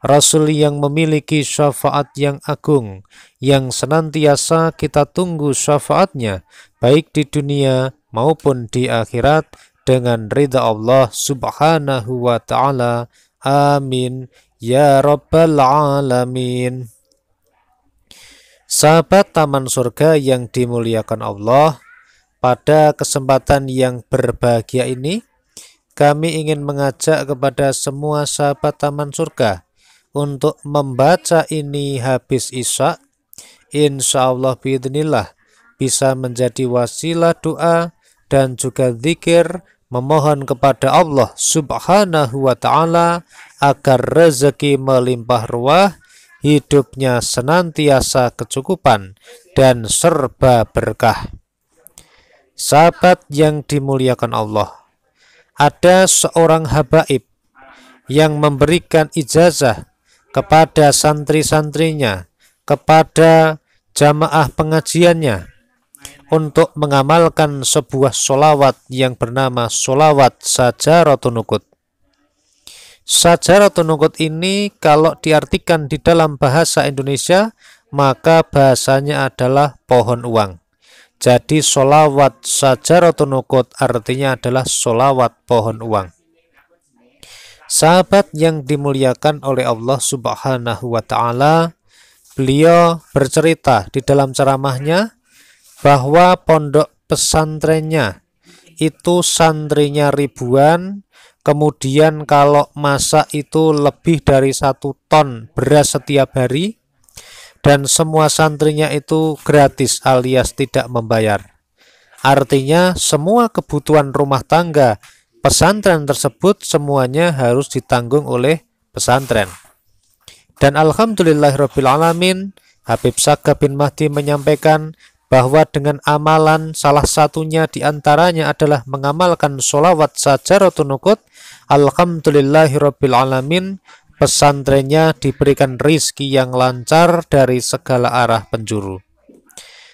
Rasul yang memiliki syafaat yang agung, yang senantiasa kita tunggu syafaatnya, baik di dunia maupun di akhirat, dengan ridha Allah subhanahu wa ta'ala. Amin. Ya Rabbal Alamin. Sahabat Taman Surga yang dimuliakan Allah, pada kesempatan yang berbahagia ini, kami ingin mengajak kepada semua sahabat Taman Surga untuk membaca ini habis isya insya Allah bidnillah bisa menjadi wasilah doa dan juga zikir memohon kepada Allah subhanahu wa ta'ala agar rezeki melimpah ruah hidupnya senantiasa kecukupan dan serba berkah sahabat yang dimuliakan Allah ada seorang habaib yang memberikan ijazah kepada santri-santrinya, kepada jamaah pengajiannya untuk mengamalkan sebuah solawat yang bernama solawat sajaratun rotunukut. rotunukut ini kalau diartikan di dalam bahasa Indonesia maka bahasanya adalah pohon uang. Jadi solawat sajaratun rotunukut artinya adalah solawat pohon uang. Sahabat yang dimuliakan oleh Allah Subhanahu wa taala, beliau bercerita di dalam ceramahnya bahwa pondok pesantrennya itu santrinya ribuan, kemudian kalau masa itu lebih dari satu ton beras setiap hari, dan semua santrinya itu gratis alias tidak membayar. Artinya semua kebutuhan rumah tangga pesantren tersebut semuanya harus ditanggung oleh pesantren. Dan alhamdulillahirabbil alamin, Habib Saga bin Mahdi menyampaikan bahwa dengan amalan salah satunya diantaranya adalah mengamalkan sholawat sajaratun nukut Alhamdulillahirabbil alamin pesantrennya diberikan rizki yang lancar dari segala arah penjuru.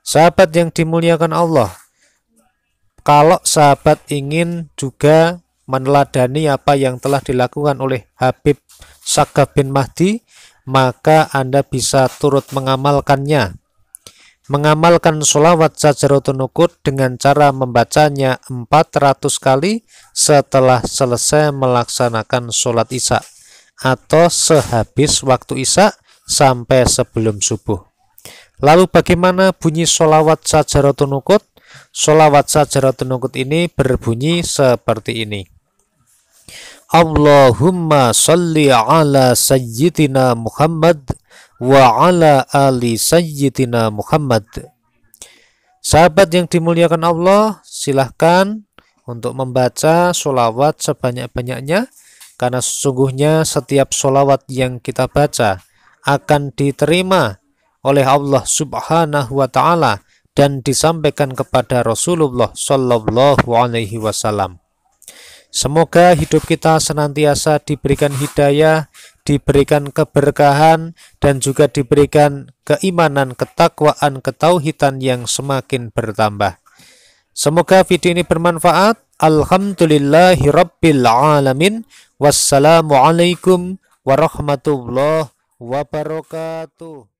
Sahabat yang dimuliakan Allah, kalau sahabat ingin juga meneladani apa yang telah dilakukan oleh Habib Saga bin Mahdi, maka Anda bisa turut mengamalkannya. Mengamalkan sholawat Sajaratun dengan cara membacanya 400 kali setelah selesai melaksanakan sholat isya atau sehabis waktu isya sampai sebelum subuh. Lalu bagaimana bunyi sholawat Sajaratun Solawat sajarah nukut ini berbunyi seperti ini. Allahumma salli ala sayyidina Muhammad wa ala ali sayyidina Muhammad. Sahabat yang dimuliakan Allah, silahkan untuk membaca solawat sebanyak-banyaknya karena sesungguhnya setiap solawat yang kita baca akan diterima oleh Allah subhanahu wa ta'ala dan disampaikan kepada Rasulullah Shallallahu Alaihi Wasallam. Semoga hidup kita senantiasa diberikan hidayah, diberikan keberkahan, dan juga diberikan keimanan, ketakwaan, ketauhidan yang semakin bertambah. Semoga video ini bermanfaat. Alhamdulillahirrabbilalamin. Wassalamualaikum warahmatullahi wabarakatuh.